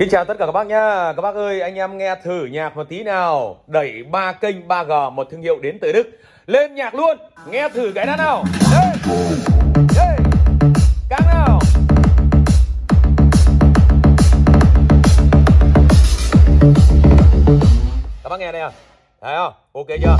Kính chào tất cả các bác nhá. Các bác ơi, anh em nghe thử nhạc một tí nào. Đẩy ba kênh 3G một thương hiệu đến từ Đức. Lên nhạc luôn. Nghe thử cái đó nào. đây đây Căng nào. Các bác nghe này à? Thấy không? Ok chưa?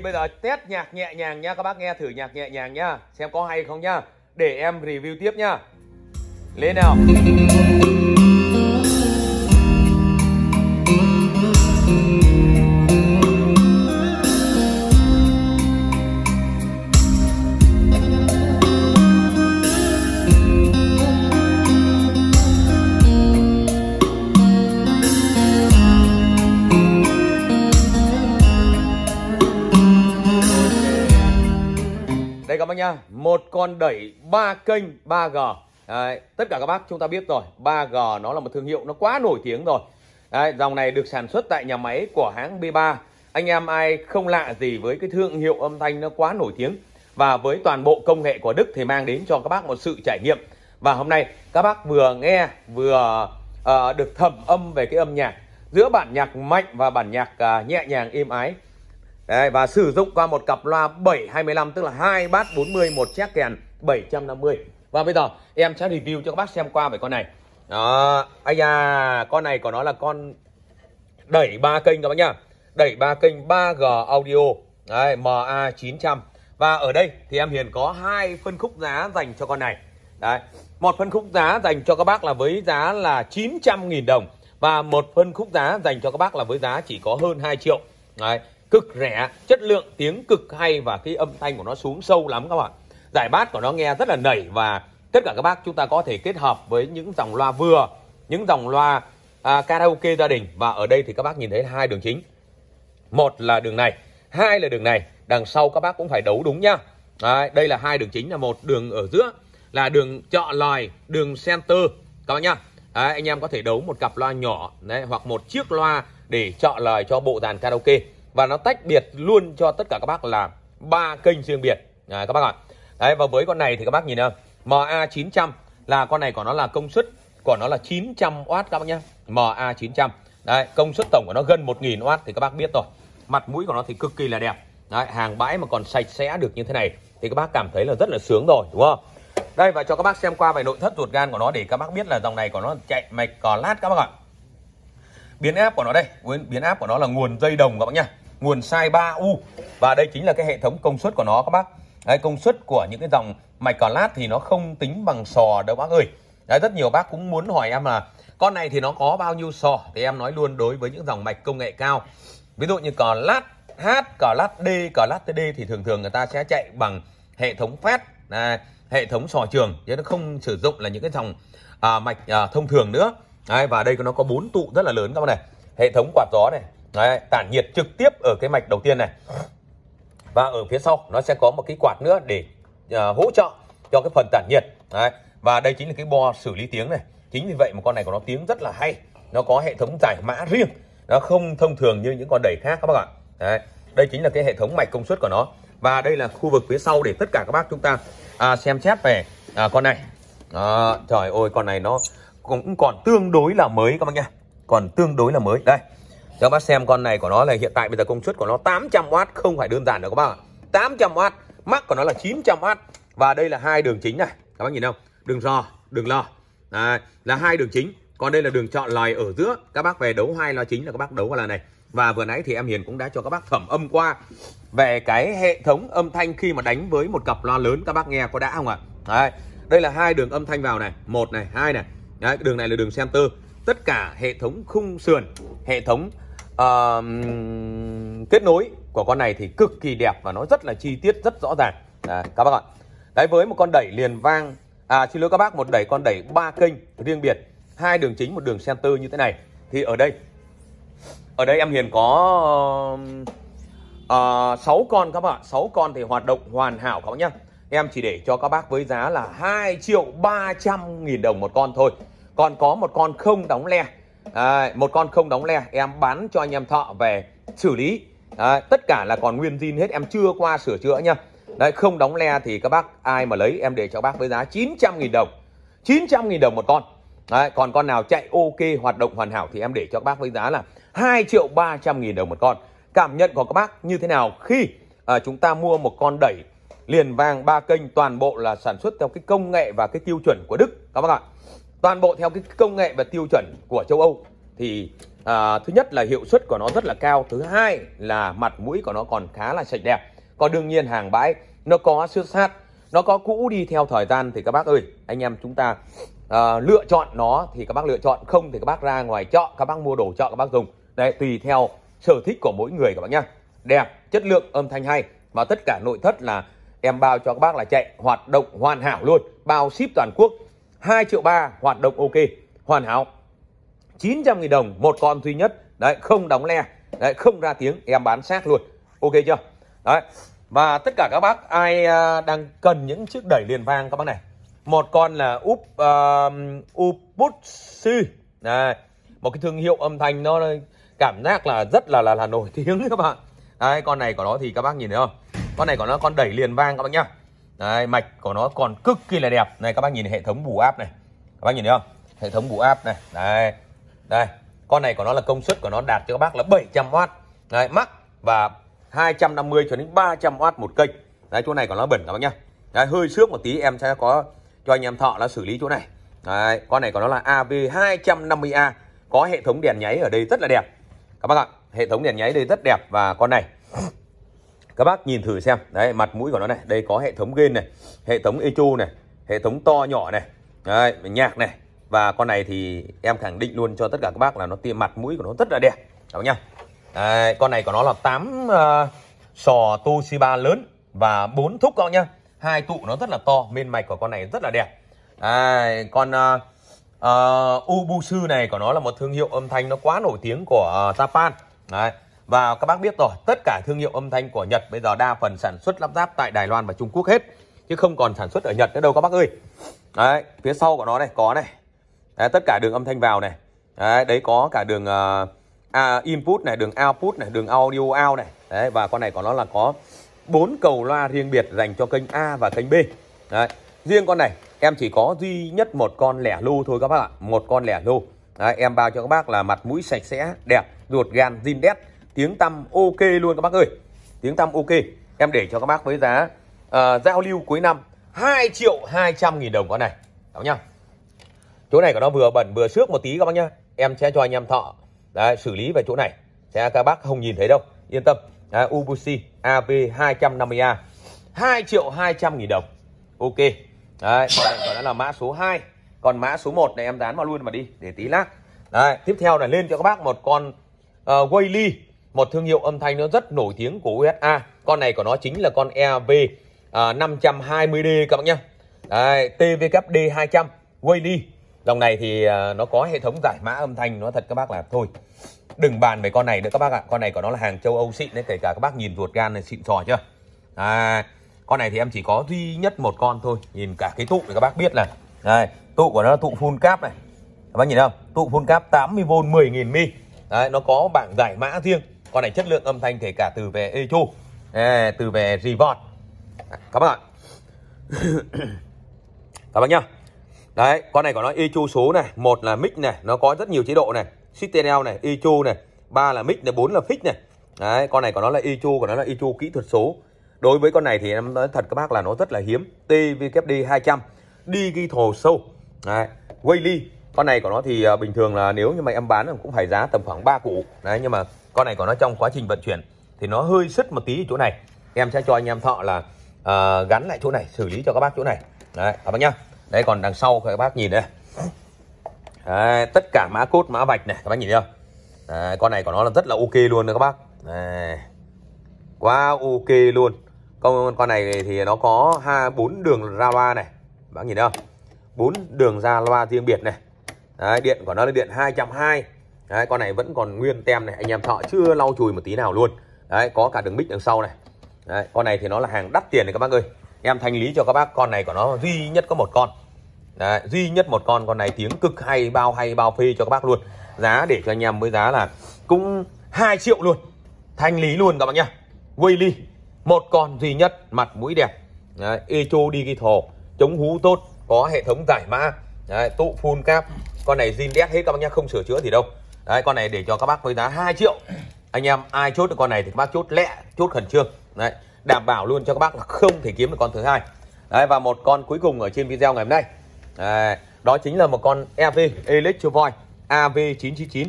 bây giờ test nhạc nhẹ nhàng nha các bác nghe thử nhạc nhẹ nhàng nha Xem có hay không nha Để em review tiếp nha Lên nào các bác nhá một con đẩy ba kênh 3G Đấy, tất cả các bác chúng ta biết rồi 3G nó là một thương hiệu nó quá nổi tiếng rồi Đấy, dòng này được sản xuất tại nhà máy của hãng B3 anh em ai không lạ gì với cái thương hiệu âm thanh nó quá nổi tiếng và với toàn bộ công nghệ của Đức thì mang đến cho các bác một sự trải nghiệm và hôm nay các bác vừa nghe vừa uh, được thẩm âm về cái âm nhạc giữa bản nhạc mạnh và bản nhạc uh, nhẹ nhàng êm ái Đấy, và sử dụng qua một cặp loa 725 tức là hai bát 40 một chiếc kèn 750. Và bây giờ em sẽ review cho các bác xem qua về con này. Đó, anh à, con này của nó là con đẩy ba kênh các bác nhá. Đẩy ba kênh 3G audio. Đấy, MA900. Và ở đây thì em Hiền có hai phân khúc giá dành cho con này. Đấy, một phân khúc giá dành cho các bác là với giá là 900.000 đồng và một phân khúc giá dành cho các bác là với giá chỉ có hơn 2 triệu. Đấy, cực rẻ chất lượng tiếng cực hay và cái âm thanh của nó xuống sâu lắm các bạn giải bát của nó nghe rất là nảy và tất cả các bác chúng ta có thể kết hợp với những dòng loa vừa những dòng loa à, karaoke gia đình và ở đây thì các bác nhìn thấy hai đường chính một là đường này hai là đường này đằng sau các bác cũng phải đấu đúng nhá Đấy, đây là hai đường chính là một đường ở giữa là đường chợ lòi đường center các bác nhá Đấy, anh em có thể đấu một cặp loa nhỏ đấy, hoặc một chiếc loa để chọn lời cho bộ dàn karaoke và nó tách biệt luôn cho tất cả các bác là ba kênh riêng biệt à, các bác ạ đấy và với con này thì các bác nhìn không MA 900 là con này của nó là công suất của nó là 900W các bác nhé MA 900 đấy công suất tổng của nó gần 1000W thì các bác biết rồi mặt mũi của nó thì cực kỳ là đẹp đấy, hàng bãi mà còn sạch sẽ được như thế này thì các bác cảm thấy là rất là sướng rồi đúng không đây và cho các bác xem qua về nội thất ruột gan của nó để các bác biết là dòng này của nó chạy mạch cò lát các bác ạ biến áp của nó đây biến áp của nó là nguồn dây đồng các bác nhá nguồn size 3U và đây chính là cái hệ thống công suất của nó các bác Đấy, công suất của những cái dòng mạch cỏ lát thì nó không tính bằng sò đâu bác ơi Đấy, rất nhiều bác cũng muốn hỏi em là con này thì nó có bao nhiêu sò thì em nói luôn đối với những dòng mạch công nghệ cao ví dụ như cò lát H, cò lát D, cò lát TD thì thường thường người ta sẽ chạy bằng hệ thống phát à, hệ thống sò trường chứ nó không sử dụng là những cái dòng à, mạch à, thông thường nữa Đấy, và đây nó có bốn tụ rất là lớn các bạn này hệ thống quạt gió này Đấy, tản nhiệt trực tiếp ở cái mạch đầu tiên này và ở phía sau nó sẽ có một cái quạt nữa để uh, hỗ trợ cho cái phần tản nhiệt Đấy. và đây chính là cái bo xử lý tiếng này chính vì vậy mà con này của nó tiếng rất là hay nó có hệ thống giải mã riêng nó không thông thường như những con đẩy khác các bác ạ Đấy. đây chính là cái hệ thống mạch công suất của nó và đây là khu vực phía sau để tất cả các bác chúng ta à, xem xét về à, con này à, trời ơi con này nó cũng còn tương đối là mới các bác nha còn tương đối là mới đây các bác xem con này của nó là hiện tại bây giờ công suất của nó 800W không phải đơn giản đâu các bác ạ 800W mắc của nó là 900W và đây là hai đường chính này các bác nhìn không đường giò đường lò à, là hai đường chính còn đây là đường chọn lòi ở giữa các bác về đấu hai loa chính là các bác đấu vào là này và vừa nãy thì em Hiền cũng đã cho các bác thẩm âm qua về cái hệ thống âm thanh khi mà đánh với một cặp loa lớn các bác nghe có đã không ạ à? đây là hai đường âm thanh vào này một này hai này Đấy, đường này là đường center tất cả hệ thống khung sườn hệ thống uh, kết nối của con này thì cực kỳ đẹp và nó rất là chi tiết rất rõ ràng à, các bác ạ đấy với một con đẩy liền vang à xin lỗi các bác một đẩy con đẩy ba kênh riêng biệt hai đường chính một đường center như thế này thì ở đây ở đây em hiền có ờ, uh, 6 con các bạn 6 con thì hoạt động hoàn hảo các bác nhá em chỉ để cho các bác với giá là 2 triệu 300 nghìn đồng một con thôi còn có một con không đóng le à, một con không đóng le em bán cho anh em thọ về xử lý à, tất cả là còn nguyên zin hết em chưa qua sửa chữa nha đấy không đóng le thì các bác ai mà lấy em để cho bác với giá 900.000 đồng 900.000 đồng một con đấy, còn con nào chạy ok hoạt động hoàn hảo thì em để cho các bác với giá là 2 triệu 300.000 đồng một con cảm nhận của các bác như thế nào khi à, chúng ta mua một con đẩy liền vàng ba kênh toàn bộ là sản xuất theo cái công nghệ và cái tiêu chuẩn của Đức các bác ạ toàn bộ theo cái công nghệ và tiêu chuẩn của châu Âu thì à, thứ nhất là hiệu suất của nó rất là cao thứ hai là mặt mũi của nó còn khá là sạch đẹp còn đương nhiên hàng bãi nó có xước sát nó có cũ đi theo thời gian thì các bác ơi anh em chúng ta à, lựa chọn nó thì các bác lựa chọn không thì các bác ra ngoài chợ các bác mua đồ chợ các bác dùng đấy tùy theo sở thích của mỗi người các bác nhá đẹp chất lượng âm thanh hay và tất cả nội thất là em bao cho các bác là chạy hoạt động hoàn hảo luôn bao ship toàn quốc 2 triệu 3 hoạt động ok hoàn hảo 900.000 đồng một con duy nhất đấy không đóng le đấy không ra tiếng em bán xác luôn ok chưa đấy và tất cả các bác ai à, đang cần những chiếc đẩy liền vang các bác này một con là up uh, um, uputsi này một cái thương hiệu âm thanh nó cảm giác là rất là là, là nổi tiếng các bạn đấy con này của nó thì các bác nhìn thấy không con này của nó con đẩy liền vang các bác nhá Đấy, mạch của nó còn cực kỳ là đẹp này các bác nhìn hệ thống bù áp này các bác nhìn thấy không hệ thống bù áp này đây đây con này của nó là công suất của nó đạt cho các bác là 700W đấy mắc và 250 cho đến 300W một kênh đấy chỗ này của nó bẩn các bác nhá đấy hơi xước một tí em sẽ có cho anh em thọ là xử lý chỗ này đấy con này của nó là AB 250A có hệ thống đèn nháy ở đây rất là đẹp các bác ạ hệ thống đèn nháy đây rất đẹp và con này các bác nhìn thử xem đấy mặt mũi của nó này đây có hệ thống gain này hệ thống echo này hệ thống to nhỏ này đấy, nhạc này và con này thì em khẳng định luôn cho tất cả các bác là nó tiêm mặt mũi của nó rất là đẹp các nhá đấy, con này của nó là 8 uh, ờ, sò Toshiba lớn và 4 thúc các nhá hai tụ nó rất là to bên mạch của con này rất là đẹp à, con uh, uh, Ubusu này của nó là một thương hiệu âm thanh nó quá nổi tiếng của uh, Japan Đấy. Và các bác biết rồi, tất cả thương hiệu âm thanh của Nhật bây giờ đa phần sản xuất lắp ráp tại Đài Loan và Trung Quốc hết chứ không còn sản xuất ở Nhật nữa đâu các bác ơi. Đấy, phía sau của nó này có này. Đấy, tất cả đường âm thanh vào này. Đấy, đấy có cả đường uh, input này, đường output này, đường audio out này. Đấy và con này của nó là có bốn cầu loa riêng biệt dành cho kênh A và kênh B. Đấy. Riêng con này em chỉ có duy nhất một con lẻ lô thôi các bác ạ, một con lẻ lô. Đấy, em bao cho các bác là mặt mũi sạch sẽ, đẹp, ruột gan zin đét tiếng tăm ok luôn các bác ơi tiếng tăm ok em để cho các bác với giá uh, giao lưu cuối năm 2 triệu 200 nghìn đồng con này đó nhá chỗ này của nó vừa bẩn vừa xước một tí các bác nhá em sẽ cho anh em thọ đấy, xử lý về chỗ này sẽ các bác không nhìn thấy đâu yên tâm đấy, Ubushi AV 250A 2 triệu 200 nghìn đồng ok đấy còn, còn đó là mã số 2 còn mã số 1 này em dán vào luôn mà đi để tí lát đấy tiếp theo là lên cho các bác một con uh, ờ, Whaley một thương hiệu âm thanh nó rất nổi tiếng của USA con này của nó chính là con EAV à, 520D các bạn nhé Đấy, TVKD 200 Wayne dòng này thì à, nó có hệ thống giải mã âm thanh nó thật các bác là thôi đừng bàn về con này nữa các bác ạ con này của nó là hàng châu Âu xịn đấy kể cả các bác nhìn ruột gan này xịn sò chưa à, con này thì em chỉ có duy nhất một con thôi nhìn cả cái tụ để các bác biết là đây, tụ của nó là tụ full cap này các bác nhìn không tụ full cap 80V 10.000 mi Đấy, nó có bảng giải mã riêng con này chất lượng âm thanh kể cả từ về EQ à, từ về reverb à, các bạn các bạn nhá đấy con này có nói EQ số này một là mic này nó có rất nhiều chế độ này Citanel này EQ này ba là mic này bốn là fix này đấy con này của nó là EQ của nó là EQ kỹ thuật số đối với con này thì em nói thật các bác là nó rất là hiếm TVKD 200 đi ghi thồ sâu đấy Whaley con này của nó thì à, bình thường là nếu như mà em bán cũng phải giá tầm khoảng 3 củ đấy nhưng mà con này của nó trong quá trình vận chuyển thì nó hơi sứt một tí chỗ này em sẽ cho anh em thọ là uh, gắn lại chỗ này xử lý cho các bác chỗ này đấy các bác nhá đấy còn đằng sau các bác nhìn đây đấy, tất cả mã cốt mã vạch này các bác nhìn thấy không đấy, con này của nó là rất là ok luôn đấy các bác đấy, quá ok luôn con con này thì nó có hai bốn đường ra loa này các bác nhìn thấy không bốn đường ra loa riêng biệt này Đấy, điện của nó là điện 220 Đấy, con này vẫn còn nguyên tem này anh em thợ chưa lau chùi một tí nào luôn Đấy, có cả đường mic đằng sau này Đấy, con này thì nó là hàng đắt tiền này các bác ơi em thanh lý cho các bác con này của nó duy nhất có một con Đấy, duy nhất một con con này tiếng cực hay bao hay bao phê cho các bác luôn giá để cho anh em với giá là cũng 2 triệu luôn thanh lý luôn các bác nhá Willy một con duy nhất mặt mũi đẹp Đấy, echo digital chống hú tốt có hệ thống giải mã đấy tụ full cap con này zin đét hết các bác nhá không sửa chữa gì đâu đấy con này để cho các bác với giá 2 triệu anh em ai chốt được con này thì các bác chốt lẹ chốt khẩn trương đấy đảm bảo luôn cho các bác là không thể kiếm được con thứ hai đấy và một con cuối cùng ở trên video ngày hôm nay đấy, đó chính là một con EV Electrovoy AV999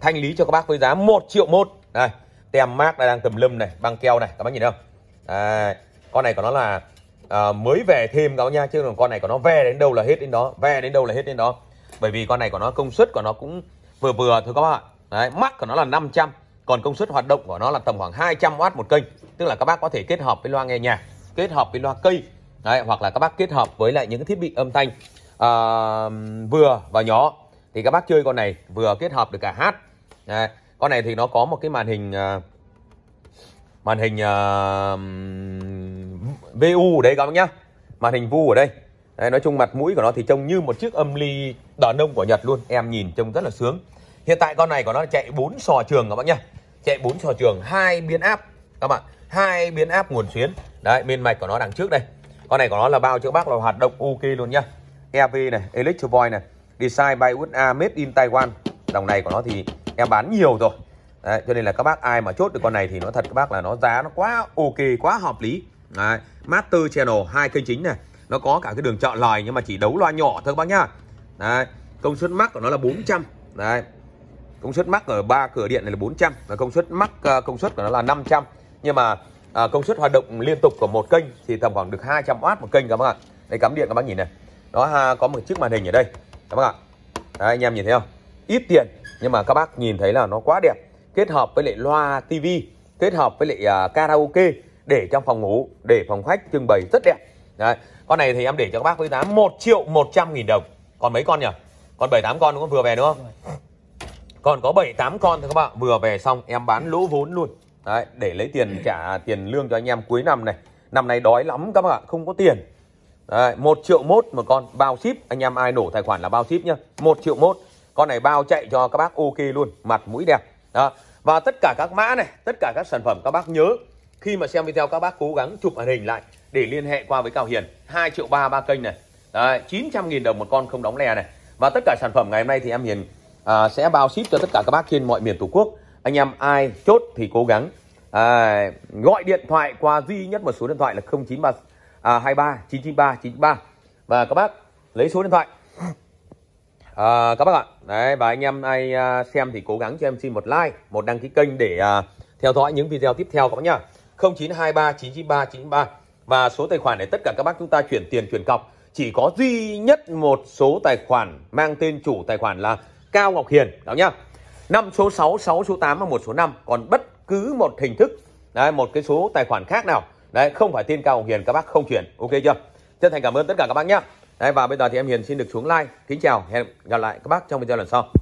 thanh lý cho các bác với giá 1 triệu một đây tem mát đang tầm lâm này băng keo này các bác nhìn không đấy, con này của nó là à, mới về thêm các bác nha chứ còn con này của nó về đến đâu là hết đến đó về đến đâu là hết đến đó bởi vì con này của nó công suất của nó cũng vừa vừa thôi các bạn Đấy, mắc của nó là 500 còn công suất hoạt động của nó là tầm khoảng 200W một kênh tức là các bác có thể kết hợp với loa nghe nhạc kết hợp với loa cây Đấy, hoặc là các bác kết hợp với lại những thiết bị âm thanh à, vừa và nhỏ thì các bác chơi con này vừa kết hợp được cả hát Đấy, con này thì nó có một cái màn hình à, màn hình à, VU ở đây các bác nhá màn hình vu ở đây đấy, nói chung mặt mũi của nó thì trông như một chiếc âm ly đỏ ông của Nhật luôn em nhìn trông rất là sướng hiện tại con này của nó chạy 4 sò trường các bác nhá chạy 4 sò trường hai biến áp các bạn hai biến áp nguồn xuyến đấy bên mạch của nó đằng trước đây con này của nó là bao chữ bác là hoạt động ok luôn nhá EV này boy này Design by USA Made in Taiwan dòng này của nó thì em bán nhiều rồi Đấy, cho nên là các bác ai mà chốt được con này thì nó thật các bác là nó giá nó quá ok, quá hợp lý. Đấy, Master Channel hai kênh chính này nó có cả cái đường chọn lời nhưng mà chỉ đấu loa nhỏ thôi các bác nhá Đấy, công suất max của nó là 400 Đấy, công suất max ở ba cửa điện này là 400 và công suất mắc ờ, công suất của nó là 500 nhưng mà à, công suất hoạt động liên tục của một kênh thì tầm khoảng được 200W một kênh các bác ạ đây cắm điện các bác nhìn này nó à, có một chiếc màn hình ở đây các bác ạ Đấy, anh em nhìn thấy không ít tiền nhưng mà các bác nhìn thấy là nó quá đẹp kết hợp với lại loa tivi kết hợp với lại à, karaoke để trong phòng ngủ để phòng khách trưng bày rất đẹp đấy con này thì em để cho các bác với giá 1 triệu 100 nghìn đồng còn mấy con nhỉ còn 7 8 con đúng không vừa về đúng không còn có 7 8 con thôi các bạn vừa về xong em bán lỗ vốn luôn đấy để lấy tiền trả tiền lương cho anh em cuối năm này năm nay đói lắm các bạn không có tiền Đấy, 1 triệu mốt một con bao ship anh em ai nổ tài khoản là bao ship nhá 1 triệu mốt con này bao chạy cho các bác ok luôn mặt mũi đẹp đó. và tất cả các mã này tất cả các sản phẩm các bác nhớ khi mà xem video các bác cố gắng chụp màn hình lại để liên hệ qua với Cao Hiền 2 triệu ba ba kênh này Đấy, 900 nghìn đồng một con không đóng lè này và tất cả sản phẩm ngày hôm nay thì em Hiền à, sẽ bao ship cho tất cả các bác trên mọi miền tổ quốc anh em ai chốt thì cố gắng à, gọi điện thoại qua duy nhất một số điện thoại là 093 à, 23 993 93 và các bác lấy số điện thoại à, các bác ạ đấy và anh em ai à, xem thì cố gắng cho em xin một like một đăng ký kênh để à, theo dõi những video tiếp theo các bác nhá 0923 993 993 và số tài khoản để tất cả các bác chúng ta chuyển tiền chuyển cọc chỉ có duy nhất một số tài khoản mang tên chủ tài khoản là Cao Ngọc Hiền đó nhá. Năm số 6, 6 số 8 và một số 5 còn bất cứ một hình thức đấy một cái số tài khoản khác nào đấy không phải tên Cao Ngọc Hiền các bác không chuyển ok chưa? Chân thành cảm ơn tất cả các bác nhé Đấy và bây giờ thì em Hiền xin được xuống like. Kính chào hẹn gặp lại các bác trong video lần sau.